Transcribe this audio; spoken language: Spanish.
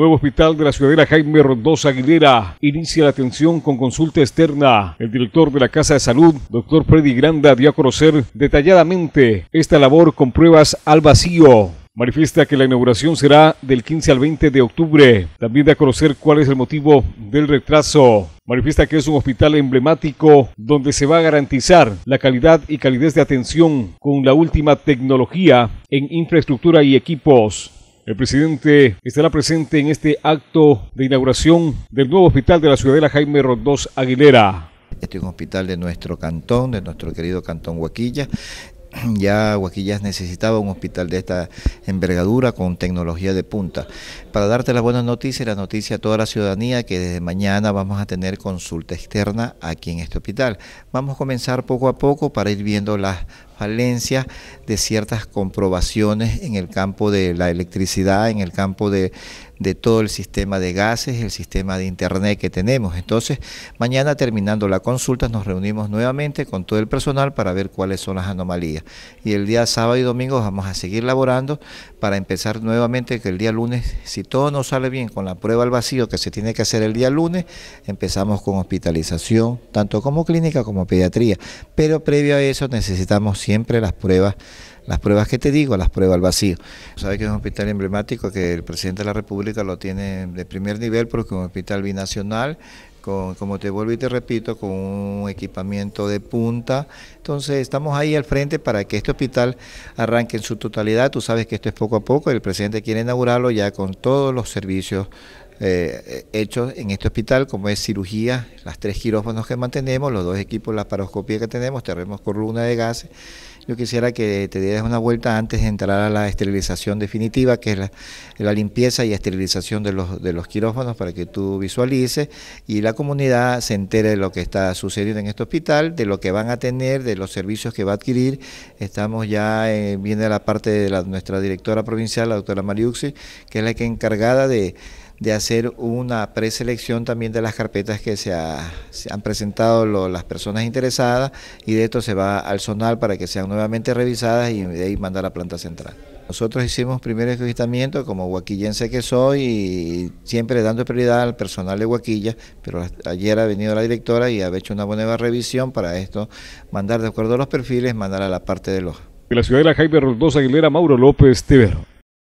Nuevo Hospital de la Ciudadela Jaime Rondosa Aguilera inicia la atención con consulta externa. El director de la Casa de Salud, doctor Freddy Granda, dio a conocer detalladamente esta labor con pruebas al vacío. Manifiesta que la inauguración será del 15 al 20 de octubre. También da a conocer cuál es el motivo del retraso. Manifiesta que es un hospital emblemático donde se va a garantizar la calidad y calidez de atención con la última tecnología en infraestructura y equipos. El presidente estará presente en este acto de inauguración del nuevo hospital de la ciudadela Jaime Rondós Aguilera. Este es un hospital de nuestro cantón, de nuestro querido cantón Huaquilla, ya Huaquillas necesitaba un hospital de esta envergadura con tecnología de punta. Para darte las buenas noticias, la noticia a toda la ciudadanía que desde mañana vamos a tener consulta externa aquí en este hospital. Vamos a comenzar poco a poco para ir viendo las falencias de ciertas comprobaciones en el campo de la electricidad, en el campo de, todo el sistema de gases, el sistema de internet que tenemos. Entonces, mañana terminando la consulta nos reunimos nuevamente con todo el personal para ver cuáles son las anomalías. Y el día sábado y domingo vamos a seguir laborando para empezar nuevamente que el día lunes, si todo no sale bien con la prueba al vacío que se tiene que hacer el día lunes, empezamos con hospitalización, tanto como clínica como pediatría. Pero previo a eso necesitamos siempre las pruebas las pruebas que te digo, las pruebas al vacío. Sabes que es un hospital emblemático que el presidente de la República lo tiene de primer nivel porque es un hospital binacional, con, como te vuelvo y te repito, con un equipamiento de punta. Entonces estamos ahí al frente para que este hospital arranque en su totalidad. Tú sabes que esto es poco a poco, el presidente quiere inaugurarlo ya con todos los servicios eh, hechos en este hospital, como es cirugía, las tres quirófanos que mantenemos, los dos equipos, la paroscopía que tenemos, tenemos columna de gases. Yo quisiera que te dieras una vuelta antes de entrar a la esterilización definitiva, que es la, limpieza y esterilización de los, de los quirófanos para que tú visualices y la comunidad se entere de lo que está sucediendo en este hospital, de lo que van a tener, de los servicios que va a adquirir. Estamos ya, eh, viene la parte de nuestra directora provincial, la doctora Mariuxi, que es la que encargada de de hacer una preselección también de las carpetas que se, han presentado las personas interesadas y de esto se va al zonal para que sean nuevamente revisadas y de ahí mandar a la planta central. Nosotros hicimos primer como huaquillense que soy y siempre dando prioridad al personal de Huaquilla, pero ayer ha venido la directora y ha hecho una buena revisión para esto, mandar de acuerdo a los perfiles, mandar a la parte de los... De la ciudadela Jaime Aguilera, Mauro López Tibero.